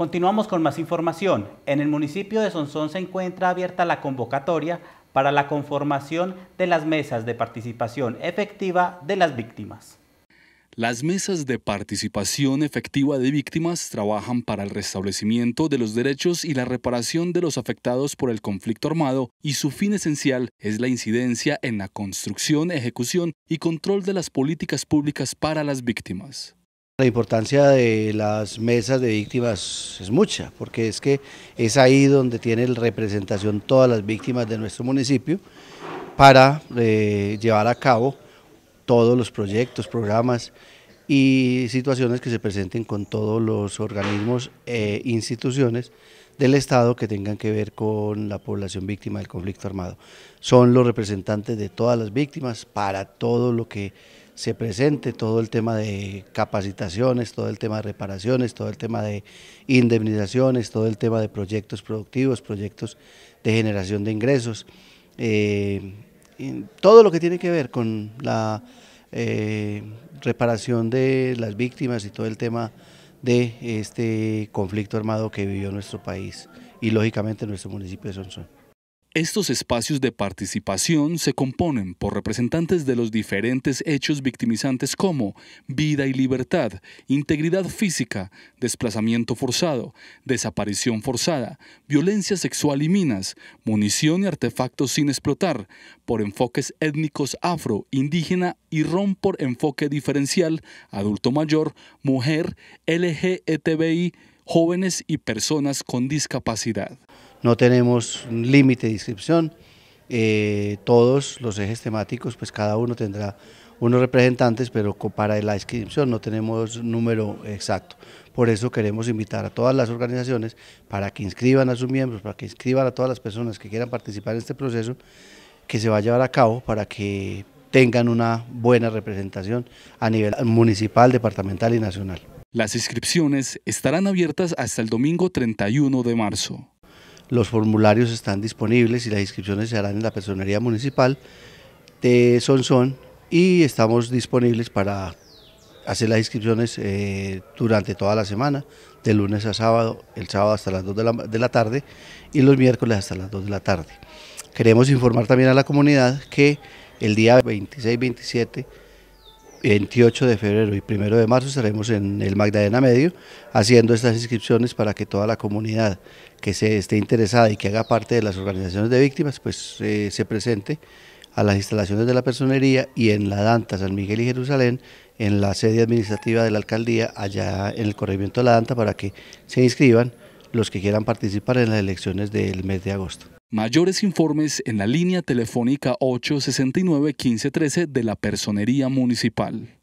Continuamos con más información. En el municipio de Sonsón se encuentra abierta la convocatoria para la conformación de las mesas de participación efectiva de las víctimas. Las mesas de participación efectiva de víctimas trabajan para el restablecimiento de los derechos y la reparación de los afectados por el conflicto armado y su fin esencial es la incidencia en la construcción, ejecución y control de las políticas públicas para las víctimas. La importancia de las mesas de víctimas es mucha, porque es que es ahí donde tienen representación todas las víctimas de nuestro municipio para eh, llevar a cabo todos los proyectos, programas y situaciones que se presenten con todos los organismos e instituciones del Estado que tengan que ver con la población víctima del conflicto armado. Son los representantes de todas las víctimas para todo lo que se presente todo el tema de capacitaciones, todo el tema de reparaciones, todo el tema de indemnizaciones, todo el tema de proyectos productivos, proyectos de generación de ingresos, eh, todo lo que tiene que ver con la eh, reparación de las víctimas y todo el tema de este conflicto armado que vivió nuestro país y lógicamente nuestro municipio de Sonsón. Estos espacios de participación se componen por representantes de los diferentes hechos victimizantes como vida y libertad, integridad física, desplazamiento forzado, desaparición forzada, violencia sexual y minas, munición y artefactos sin explotar, por enfoques étnicos afro, indígena y ROM por enfoque diferencial, adulto mayor, mujer, LGTBI, e jóvenes y personas con discapacidad no tenemos límite de inscripción. Eh, todos los ejes temáticos, pues cada uno tendrá unos representantes, pero para la inscripción no tenemos número exacto. Por eso queremos invitar a todas las organizaciones para que inscriban a sus miembros, para que inscriban a todas las personas que quieran participar en este proceso que se va a llevar a cabo para que tengan una buena representación a nivel municipal, departamental y nacional. Las inscripciones estarán abiertas hasta el domingo 31 de marzo. Los formularios están disponibles y las inscripciones se harán en la personería municipal de Sonsón y estamos disponibles para hacer las inscripciones eh, durante toda la semana, de lunes a sábado, el sábado hasta las 2 de la, de la tarde y los miércoles hasta las 2 de la tarde. Queremos informar también a la comunidad que el día 26-27 28 de febrero y 1 de marzo estaremos en el Magdalena Medio haciendo estas inscripciones para que toda la comunidad que se esté interesada y que haga parte de las organizaciones de víctimas pues eh, se presente a las instalaciones de la personería y en la Danta San Miguel y Jerusalén en la sede administrativa de la alcaldía allá en el corregimiento de la Danta para que se inscriban los que quieran participar en las elecciones del mes de agosto. Mayores informes en la línea telefónica 869-1513 de la Personería Municipal.